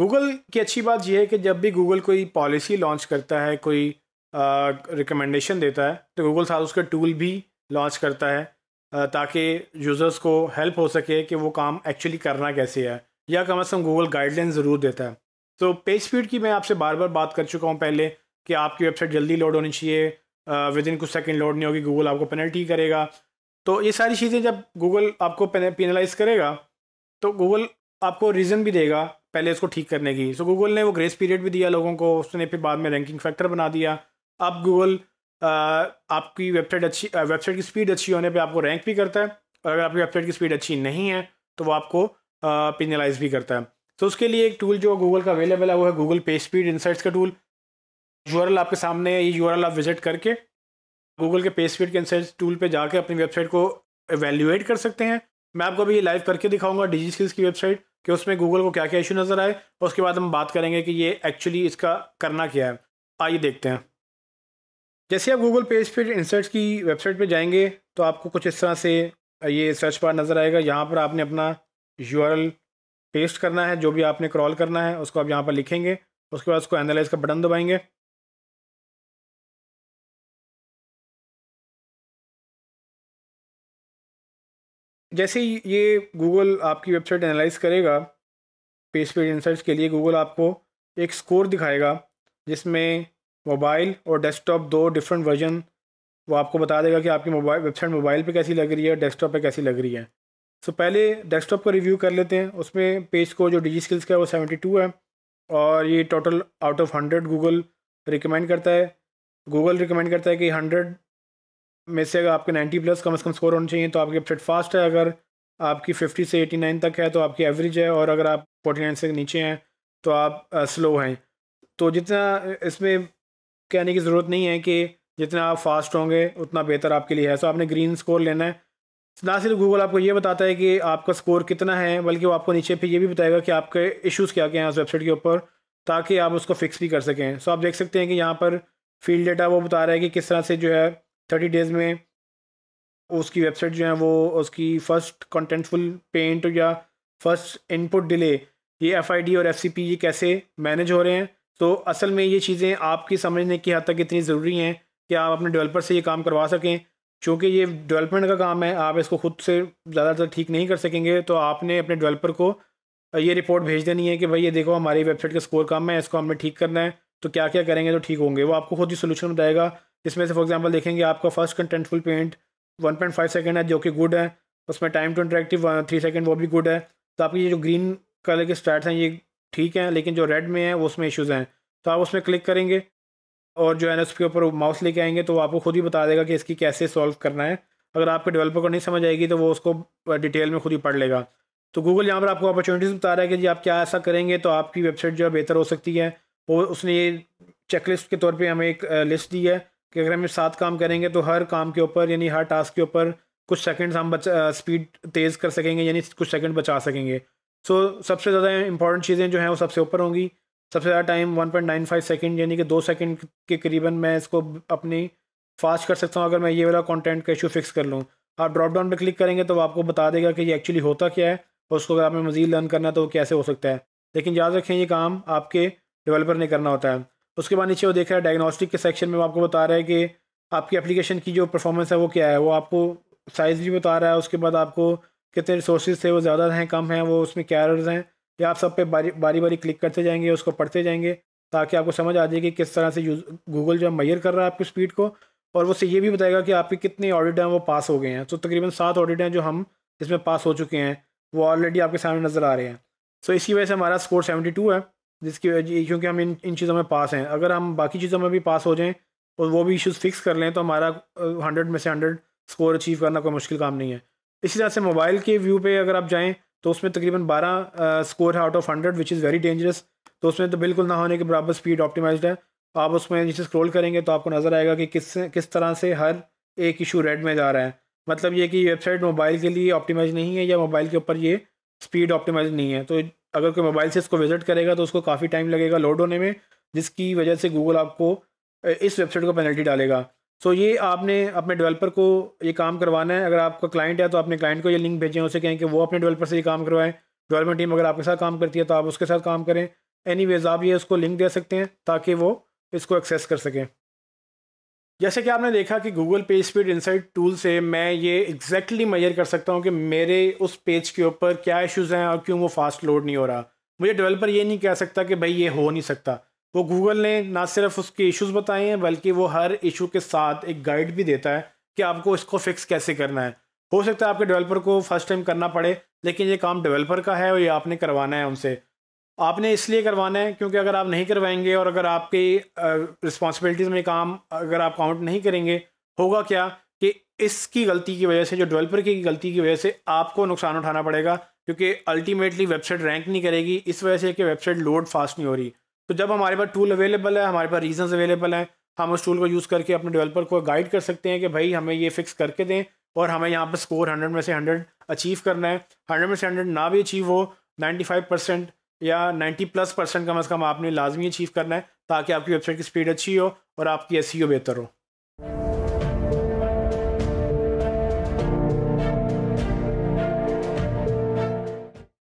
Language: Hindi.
गूगल की अच्छी बात यह है कि जब भी गूगल कोई पॉलिसी लॉन्च करता है कोई रिकमेंडेशन uh, देता है तो गूगल साथ उसका टूल भी लॉन्च करता है uh, ताकि यूज़र्स को हेल्प हो सके कि वो काम एक्चुअली करना कैसे है या कम अज़ कम गूगल गाइडलाइन ज़रूर देता है तो पेज स्पीड की मैं आपसे बार बार बात कर चुका हूँ पहले कि आपकी वेबसाइट जल्दी लोड होनी चाहिए विद इन कुछ सेकंड लोड नहीं होगी गूगल आपको पेनल्टी करेगा तो ये सारी चीज़ें जब गूगल आपको पेनलाइज करेगा तो गूगल आपको रीज़न भी देगा पहले इसको ठीक करने की सो so, गूगल ने वो ग्रेस पीरियड भी दिया लोगों को उसने फिर बाद में रैंकिंग फैक्टर बना दिया अब गूगल आपकी वेबसाइट अच्छी वेबसाइट की स्पीड अच्छी होने पर आपको रैंक भी करता है और अगर आपकी वेबसाइट की स्पीड अच्छी नहीं है तो वो आपको पिनलाइज भी करता है तो उसके लिए एक टूल जो गूगल का अवेलेबल है वो है गूगल पे स्पीड इंसाइट्स का टूल यू आपके सामने है ये यू आप विजिट करके गूगल के पे स्पीड के इंसाइट्स टूल पर जाके अपनी वेबसाइट को एवेल्यूएट कर सकते हैं मैं आपको अभी ये लाइव करके दिखाऊंगा डिजी स्किल्स की वेबसाइट कि उसमें गूगल को क्या क्या इशू नज़र आए और उसके बाद हम बात करेंगे कि ये एक्चुअली इसका करना क्या है आइए देखते हैं जैसे आप गूगल पेज पर इंसर्ट्स की वेबसाइट पर जाएंगे तो आपको कुछ इस तरह से ये सर्च पर नज़र आएगा यहाँ पर आपने अपना यू पेस्ट करना है जो भी आपने क्रॉल करना है उसको आप यहाँ पर लिखेंगे उसके बाद उसको एनालाइज का बटन दबाएंगे जैसे ही ये गूगल आपकी वेबसाइट एनालाइज करेगा पेज पेज इंसर्ट्स के लिए गूगल आपको एक स्कोर दिखाएगा जिसमें मोबाइल और डेस्कटॉप दो डिफरेंट वर्जन वो आपको बता देगा कि आपकी मोबाइल वेबसाइट मोबाइल पे कैसी लग रही है डेस्कटॉप पे कैसी लग रही है सो so, पहले डेस्कटॉप का रिव्यू कर लेते हैं उसमें पेज को जो डिजी स्किल्स का है वो सेवेंटी टू है और ये total out of hundred Google recommend करता है गूगल रिकमेंड करता है कि हंड्रेड में से अगर आपके 90 प्लस कम से कम स्कोर होना चाहिए तो आपकी वेबसाइट फास्ट है अगर आपकी 50 से 89 तक है तो आपकी एवरेज है और अगर आप 49 से नीचे हैं तो आप स्लो हैं तो जितना इसमें कहने की ज़रूरत नहीं है कि जितना आप फास्ट होंगे उतना बेहतर आपके लिए है सो आपने ग्रीन स्कोर लेना है ना सिर्फ गूगल आपको ये बताता है कि आपका स्कोर कितना है बल्कि वो आपको नीचे फिर ये भी बताएगा कि आपके इश्यूज़ क्या क्या हैं उस वेबसाइट के ऊपर ताकि आप उसको फिक्स भी कर सकें सो आप देख सकते हैं कि यहाँ पर फील्ड डेटा वो बता रहा है कि किस तरह से जो है थर्टी डेज़ में उसकी वेबसाइट जो है वो उसकी फ़र्स्ट कंटेंटफुल पेंट या फर्स्ट इनपुट डिले ये एफ और एफ ये कैसे मैनेज हो रहे हैं तो असल में ये चीज़ें आपकी समझने की हद तक इतनी ज़रूरी हैं कि आप अपने डेवलपर से ये काम करवा सकें चूँकि ये डेवलपमेंट का काम है आप इसको खुद से ज़्यादातर ठीक नहीं कर सकेंगे तो आपने अपने डेवलपर को ये रिपोर्ट भेज देनी है कि भाई ये देखो हमारी वेबसाइट का स्कोर कम है इसको हमने ठीक करना है तो क्या क्या करेंगे तो ठीक होंगे वो आपको खुद ही सोल्यूशन बताएगा इसमें से फॉर एग्जांपल देखेंगे आपका फर्स्ट कंटेंटफुल पेंट 1.5 सेकंड है जो कि गुड है उसमें time to interactive three second वो भी गुड है तो आपकी ये जो ग्रीन कलर के स्टार्ट हैं ये ठीक हैं लेकिन जो रेड में है उसमें इशूज़ हैं तो आप उसमें क्लिक करेंगे और जो है ना उसके ऊपर माउस लेके आएंगे तो आपको खुद ही बता देगा कि इसकी कैसे सॉल्व करना है अगर आपके डेवलपर को नहीं समझ आएगी तो वो उसको डिटेल uh, में खुद ही पढ़ लेगा तो गूगल यहाँ पर आपको अपॉर्चुनिटीज़ बता रहा है कि जी आप क्या ऐसा करेंगे तो आपकी वेबसाइट जो है बेहतर हो सकती है वो उसने ये चेकलिस्ट के तौर पे हमें एक लिस्ट uh, दी है कि अगर हम साथ काम करेंगे तो हर काम के ऊपर यानी हर टास्क के ऊपर कुछ सेकंड्स हम बचा स्पीड तेज़ कर सकेंगे यानी कुछ सेकंड बचा सकेंगे सो so, सबसे ज़्यादा इंपॉर्टेंट चीज़ें जो हैं वो सबसे ऊपर होंगी सबसे ज़्यादा टाइम 1.95 सेकेंड यानी कि दो सेकंड के करीबन मैं इसको अपनी फास्ट कर सकता हूँ अगर मैं ये वाला कंटेंट का इशू फिक्स कर लूँ आप ड्रॉप डाउन पर क्लिक करेंगे तो आपको बता देगा कि ये एक्चुअली होता क्या है और उसको अगर आपने मज़ीद लर्न करना है तो वो कैसे हो सकता है लेकिन याद रखें ये काम आपके डेवलपर ने करना होता है उसके बाद नीचे वो देख रहा है डायग्नोस्टिक के सेक्शन में वो आपको बता रहा है कि आपकी एप्लीकेशन की जो परफॉर्मेंस है वो क्या है वो आपको साइज़ भी बता रहा है उसके बाद आपको कितने रिसोर्स थे वो ज़्यादा हैं कम हैं वो उसमें कैरर्स हैं या आप सब पे बारी बारी बारी क्लिक करते जाएंगे उसको पढ़ते जाएंगे ताकि आपको समझ आ जाए कि किस तरह से यूज गूगल जो है मैयर कर रहा है आपकी स्पीड को और वो से ये भी बताएगा कि आपके कितने ऑडिट हैं वो पास हो गए हैं तो तकरीबन सात ऑडिट हैं जो हम इसमें पास हो चुके हैं वो ऑलरेडी आपके सामने नज़र आ रहे हैं सो so, इसी वजह से हमारा स्कोर सेवेंटी टू है जिसकी वजह क्योंकि हम इन इन चीज़ों में पास हैं अगर हम बाकी चीज़ों में भी पास हो जाएं और वो भी इश्यूज़ फिक्स कर लें तो हमारा हंड्रेड में से हंड्रेड स्कोर अचीव करना कोई मुश्किल काम नहीं है इसी तरह से मोबाइल के व्यू पे अगर आप जाएँ तो उसमें तकरीबन बारह स्कोर है out of hundred which is very dangerous तो उसमें तो बिल्कुल ना होने के बराबर स्पीड ऑप्टिमाइज है आप उसमें जिसे स्क्रोल करेंगे तो आपको नज़र आएगा कि किस किस तरह से हर एक इशू रेड में जा रहा है मतलब ये कि वेबसाइट मोबाइल के लिए ऑप्टिमाइज नहीं है या मोबाइल के ऊपर ये स्पीड ऑप्टिमाइज नहीं है तो अगर कोई मोबाइल से इसको विजिट करेगा तो उसको काफ़ी टाइम लगेगा लोड होने में जिसकी वजह से गूगल आपको इस वेबसाइट को पेनल्टी डालेगा सो so ये आपने अपने डेवलपर को ये काम करवाना है अगर आपका क्लाइंट है तो अपने क्लाइंट को ये लिंक भेजें उसे कहें कि वो अपने डेवलपर से ये काम करवाएं डेवलपमेंट टीम अगर आपके साथ काम करती है तो आप उसके साथ काम करें एनी आप ये उसको लिंक दे सकते हैं ताकि वो इसको एक्सेस कर सकें जैसे कि आपने देखा कि Google page speed insight tool से मैं ये एग्जैक्टली मेजर कर सकता हूँ कि मेरे उस पेज के ऊपर क्या इश्यूज़ हैं और क्यों वो फास्ट लोड नहीं हो रहा मुझे डेवलपर ये नहीं कह सकता कि भाई ये हो नहीं सकता वो गूगल ने ना सिर्फ उसके इश्यूज़ बताए हैं बल्कि वो हर इशू के साथ एक गाइड भी देता है कि आपको इसको फिक्स कैसे करना है हो सकता है आपके डेवलपर को फर्स्ट टाइम करना पड़े लेकिन ये काम डेवलपर का है और ये आपने करवाना है उनसे आपने इसलिए करवाना है क्योंकि अगर आप नहीं करवाएंगे और अगर आपकी रिस्पॉन्सिबिलिटीज़ में काम अगर आप काउंट नहीं करेंगे होगा क्या कि इसकी गलती की वजह से जो डेवलपर की गलती की वजह से आपको नुकसान उठाना पड़ेगा क्योंकि अल्टीमेटली वेबसाइट रैंक नहीं करेगी इस वजह से कि वेबसाइट लोड फास्ट नहीं हो रही तो जब हमारे पास टूल अवेलेबल है हमारे पास रीजन अवेलेबल हैं हम उस टूल को यूज़ करके अपने डेवलपर को गाइड कर सकते हैं कि भाई हमें ये फिक्स करके दें और हमें यहाँ पर स्कोर हंड्रेड में से हंड्रेड अचीव करना है हंड्रेड में से हंड्रेड ना भी अचीव हो नाइन्टी फाइव परसेंट या 90 प्लस परसेंट कम अज़ कम आपने लाजमी अचीव करना है ताकि आपकी वेबसाइट की स्पीड अच्छी हो और आपकी एस e बेहतर हो